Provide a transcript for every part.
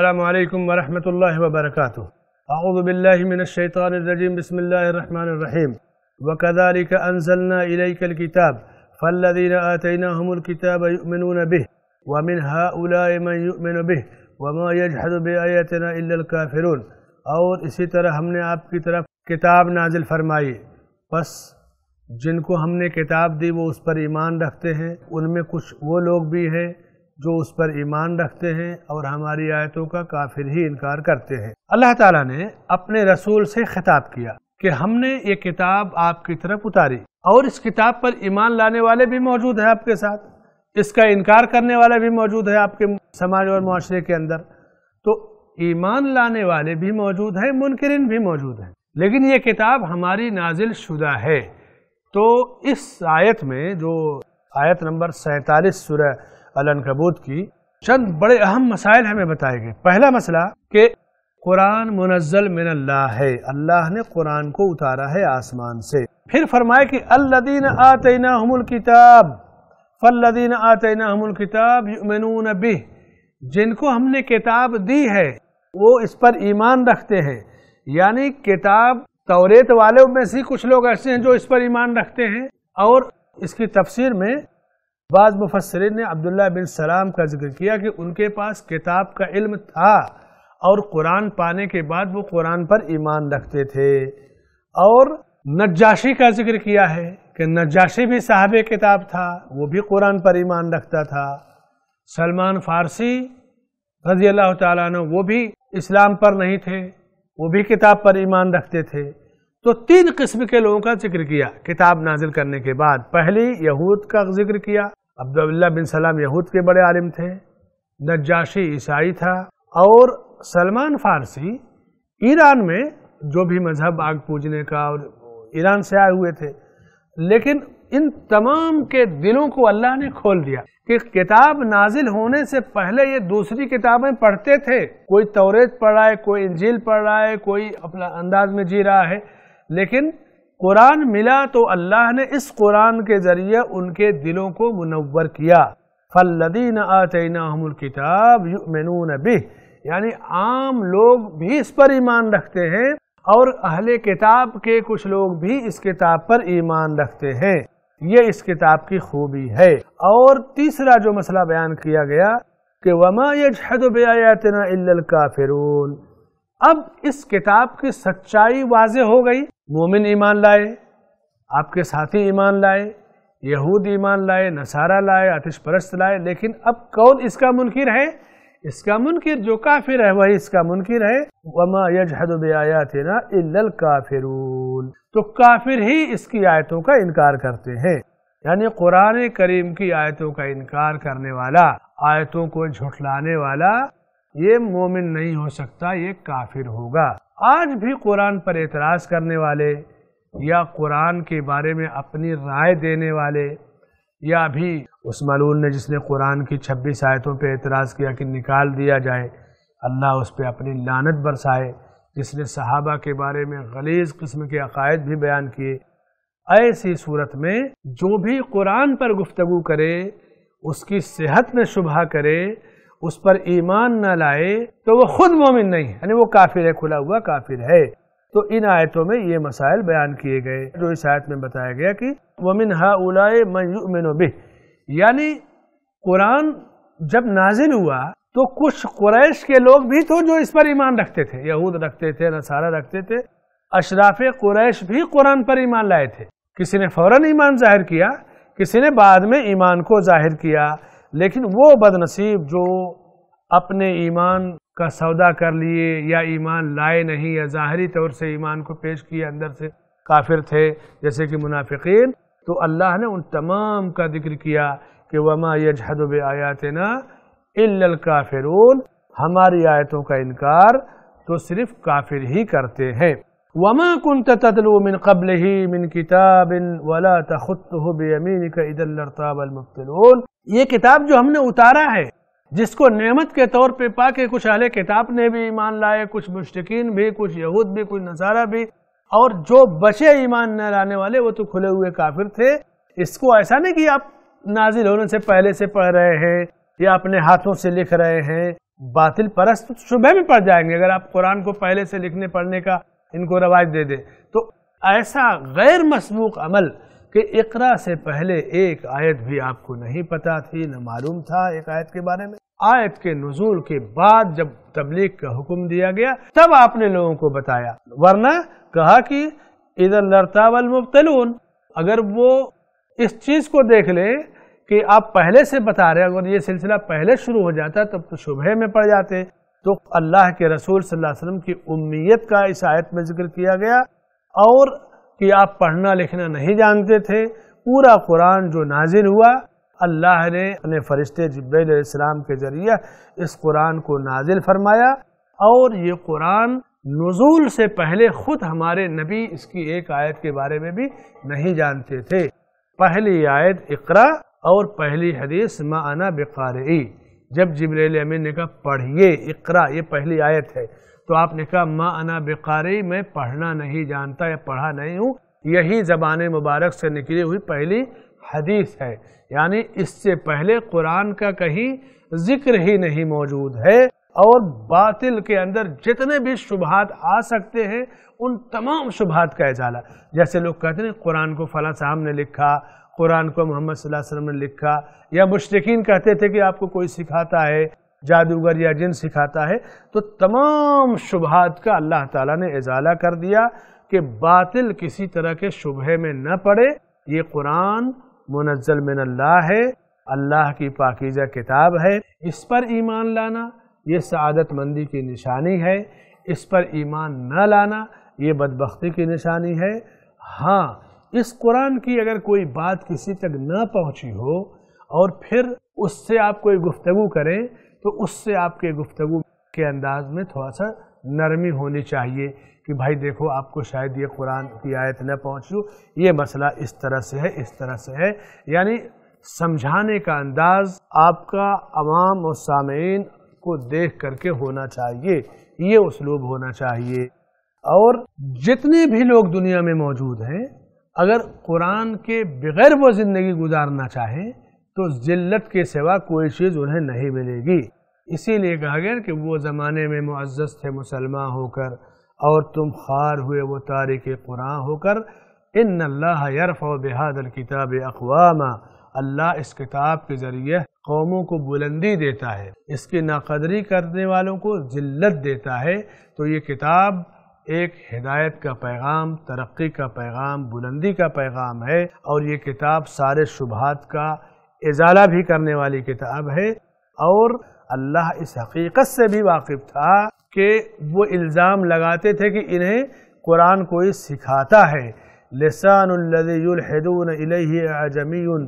السلام عليكم ورحمة الله وبركاته أعوذ بالله من الشيطان الرجيم بسم الله الرحمن الرحيم وكذلك أنزلنا إليك الكتاب فالذين آتيناهم الكتاب يؤمنون به ومن هؤلاء من يؤمن به وما يجحد بآياتنا إلا الكافرون آپ کی طرف کتاب نازل فرمائی پس جن کو ہم نے کتاب دی وہ اس پر ایمان رکھتے ہیں ان میں کچھ وہ لوگ بھی ہیں जो उस पर ईमान रखते हैं और हमारी आयतों का काफिर ही इनकार करते हैं अल्लाह ताला ने अपने रसूल से खिताब किया कि हमने ये किताब आपकी तरफ उतारी और इस किताब पर ईमान लाने वाले भी मौजूद है आपके साथ इसका इनकार करने वाले भी मौजूद है आपके समाज और माशरे के अंदर तो ईमान लाने वाले भी मौजूद हैं मुनकरिन भी मौजूद हैं लेकिन ये किताब हमारी नाजिल शुदा है तो इस आयत में जो आयत नंबर सैतालीस सुरह अलनकबूत की चंद बड़े अहम मसाइल हमें बताए गए पहला मसला कि कुरान मुनजल मिन अल्लाह है अल्लाह ने कुरान को उतारा है आसमान से फिर फरमाए कि अल्लादीन आतना हमुल किताब फल्लादीन आतना हमुल किताब मिनून बिह जिनको हमने किताब दी है वो इस पर ईमान रखते हैं यानी किताब तौरेत वाले में से कुछ लोग ऐसे हैं जो इस पर ईमान रखते हैं और इसकी तफसीर में बाद मुफसरिन ने अब्दुल्ला बिन सलाम का जिक्र किया कि उनके पास किताब का इल्म था और कुरान पाने के बाद वो कुरान पर ईमान रखते थे और नजाशी का जिक्र किया है कि नजाशी भी साहब किताब था वो भी कुरान पर ईमान रखता था सलमान फारसी रजी अल्लाह तु वो भी इस्लाम पर नहीं थे वो भी किताब पर ईमान रखते थे तो तीन किस्म के लोगों का जिक्र किया किताब नाजिल करने के बाद पहली यहूद का जिक्र किया अब्दुल्ला बिन सलाम यहूद के बड़े आलिम थे नजाशी ईसाई था और सलमान फारसी ईरान में जो भी मज़हब आग पूजने का और ईरान से आए हुए थे लेकिन इन तमाम के दिलों को अल्लाह ने खोल दिया कि किताब नाजिल होने से पहले ये दूसरी किताबें पढ़ते थे कोई तौरेत पढ़ रहा है कोई इंजील पढ़ रहा है कोई अपना अंदाज में जी रहा है लेकिन कुरान मिला तो अल्लाह ने इस कुरान के ज़रिए उनके दिलों को मुनवर किया फल्लदीन आतना हमल किताब मनून बिह यानी आम लोग भी इस पर ईमान रखते हैं और अहले किताब के कुछ लोग भी इस किताब पर ईमान रखते हैं ये इस किताब की खूबी है और तीसरा जो मसला बयान किया गया कि वमा यजहद बेआतना काफिरून अब इस किताब की सच्चाई वाज हो गई मोमिन ईमान लाए आपके साथी ईमान लाए यहूद ईमान लाए नसारा लाए आतिश परस्त लाए लेकिन अब कौन इसका मुनकिर है इसका मुनकिर जो काफिर है वही इसका मुनकिर है वमा यजहदना इल्लल काफिरून तो काफिर ही इसकी आयतों का इनकार करते हैं यानी कुरान करीम की आयतों का इनकार करने वाला आयतों को झुठलाने वाला ये मोमिन नहीं हो सकता ये काफिर होगा आज भी कुरान पर एतराज़ करने वाले या कुरान के बारे में अपनी राय देने वाले या भी उस मलून ने जिसने कुरान की छब्बीस आयतों पर एतराज़ किया कि निकाल दिया जाए अल्लाह उस पर अपनी लानत बरसाए जिसने सहाबा के बारे में गलीज़ किस्म के अकायद भी बयान किए ऐसी सूरत में जो भी कुरान पर गुफ्तगु करे उसकी सेहत में शुभ करे उस पर ईमान न लाए तो वो खुद मोमिन नहीं है यानी वो काफिर है खुला हुआ काफिर है तो इन आयतों में ये मसाइल बयान किए गए जो इस आयत में बताया गया कि वमिन हा उलाए मयुमिन बिह यानी कुरान जब नाजिल हुआ तो कुछ कुरैश के लोग भी तो जो इस पर ईमान रखते थे यहूद रखते थे नसारा रखते थे अशराफ कुरैश भी कुरान पर ईमान लाए थे किसी ने फौरन ईमान जाहिर किया किसी ने बाद में ईमान को जाहिर किया लेकिन वो बदनसीब जो अपने ईमान का सौदा कर लिए या ईमान लाए नहीं या ज़ाहरी तौर से ईमान को पेश किए अंदर से काफिर थे जैसे कि मुनाफिकीन तो अल्लाह ने उन तमाम का जिक्र किया कि वमा यजहदब आयात ना काफिरून हमारी आयतों का इनकार तो सिर्फ काफिर ही करते हैं वमा कुन ततलु मिन कबल ही मिन किताबिन वला तखुत बेमीन का इदल्लरताबलमुफ्तलून ये किताब जो हमने उतारा है जिसको नेमत के तौर पे पाके कुछ अहले किताब ने भी ईमान लाए कुछ मुश्किन भी कुछ यहूद भी कुछ नजारा भी और जो बचे ईमान न लाने वाले वो तो खुले हुए काफिर थे इसको ऐसा नहीं कि आप नाजिल होने से पहले से पढ़ रहे हैं या अपने हाथों से लिख रहे हैं बातिल परस्त तो शुबह में पढ़ जाएंगे अगर आप कुरान को पहले से लिखने पढ़ने का इनको रवाज दे दें तो ऐसा गैर मसबूक अमल कि इकरा से पहले एक आयत भी आपको नहीं पता थी न मालूम था एक आयत के बारे में आयत के नजूल के बाद जब तबलीग का हुक्म दिया गया तब आपने लोगों को बताया वरना कहा कि इधर लड़तावल मुबतलून अगर वो इस चीज को देख ले कि आप पहले से बता रहे अगर ये सिलसिला पहले शुरू हो जाता तब तो शुभे में पड़ जाते तो अल्लाह के रसूल सल्लल्लाहु अलैहि वसल्लम की उम्मीद का इस आयत में जिक्र किया गया और कि आप पढ़ना लिखना नहीं जानते थे पूरा कुरान जो नाजिल हुआ अल्लाह ने अपने फ़रिश्ते जब्रैलम के ज़रिए इस कुरान को नाजिल फरमाया और ये कुरान नज़ूल से पहले ख़ुद हमारे नबी इसकी एक आयत के बारे में भी नहीं जानते थे पहली आयत इकरा और पहली हदीस माना बेकार जब जबरील अमीन ने कहा पढ़िए इकरा ये पहली आयत है तो आपने कहा माँ अना बेकारी मैं पढ़ना नहीं जानता या पढ़ा नहीं हूँ यही जबान मुबारक से निकली हुई पहली हदीस है यानी इससे पहले कुरान का कहीं जिक्र ही नहीं मौजूद है और बातिल के अंदर जितने भी शुभात आ सकते हैं उन तमाम शुभात का इजाला जैसे लोग कहते हैं कुरान को फला साहब ने लिखा कुरान को मोहम्मद वसल्लम ने लिखा या मुश्किन कहते थे कि आपको कोई सिखाता है जादूगर या जिन सिखाता है तो तमाम शुभात का अल्लाह ताला ने इजाला कर दिया कि बातिल किसी तरह के शुबह में न पड़े ये कुरान मुनजल मिन अल्लाह है अल्लाह की पाकिजा किताब है इस पर ईमान लाना ये सदतमंदी की निशानी है इस पर ईमान न लाना ये बदबख्ती की निशानी है हाँ इस कुरान की अगर कोई बात किसी तक न पहुँची हो और फिर उससे आप कोई गुफ्तु करें तो उससे आपके गुफ्तु के अंदाज में थोड़ा सा नरमी होनी चाहिए कि भाई देखो आपको शायद ये कुरान की आयत न पहुँचू ये मसला इस तरह से है इस तरह से है यानी समझाने का अंदाज आपका अवाम और सामीन को देख करके होना चाहिए ये उसलूब होना चाहिए और जितने भी लोग दुनिया में मौजूद हैं अगर कुरान के बगैर वो ज़िंदगी गुजारना चाहें तो जिल्लत के सिवा कोई चीज़ उन्हें नहीं मिलेगी इसीलिए कहा गया कि वो ज़माने में मुआज़ थे मुसलमान होकर और तुम खार हुए वो तारिक कुरान होकर इन अल्लाह यरफ़ बेहादल किताब अकवामा अल्लाह इस किताब के ज़रिए कौमों को बुलंदी देता है इसकी नाकदरी करने वालों को जिल्लत देता है तो ये किताब एक हिदायत का पैगाम तरक्की का पैगाम बुलंदी का पैगाम है और ये किताब सारे शुभात का इजाला भी करने वाली किताब है और अल्लाह इस हकीकत से भी वाकिफ था कि वो इल्ज़ाम लगाते थे कि इन्हें कुरान कोई सिखाता है लसानदून अजमीन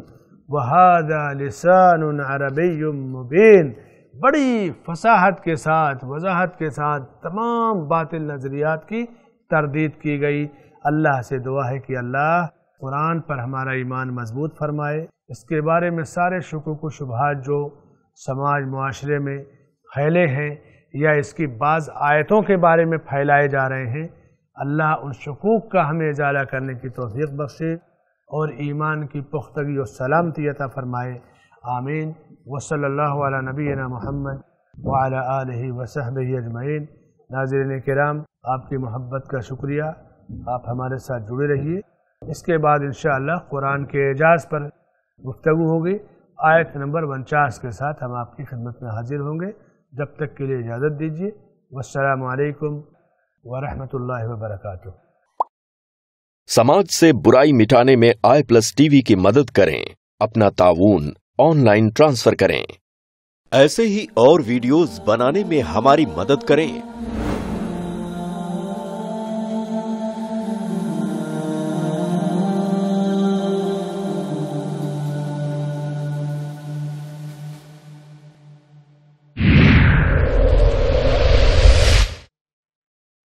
लसान बड़ी फसाहत के साथ वजाहत के साथ तमाम बातिल नज़रियात की तरदीद की गई अल्लाह से दुआ है कि अल्लाह कुरान पर हमारा ईमान मजबूत फरमाए इसके बारे में सारे को शुभ जो समाज माशरे में फैले हैं या इसकी बाज़ आयतों के बारे में फैलाए जा रहे हैं अल्लाह उन शकूक का हमें इजाला करने की तोफ़ी बख्शे और ईमान की पुख्तगी और सलामती अता फ़रमाए आमीन वसल नबी महमद वाल वसहब अजमैन नाजरन कराम आपकी मोहब्बत का शुक्रिया आप हमारे साथ जुड़े रहिए इसके बाद इन कुरान के एजाज पर गुफ्तु होगी आयत नंबर उनचास के साथ हम आपकी खिदमत में हाजिर होंगे जब तक के लिए इजाज़त दीजिए वालकम वरहमत वरक समाज से बुराई मिटाने में आई प्लस टीवी की मदद करें अपना ताउन ऑनलाइन ट्रांसफर करें ऐसे ही और वीडियोस बनाने में हमारी मदद करें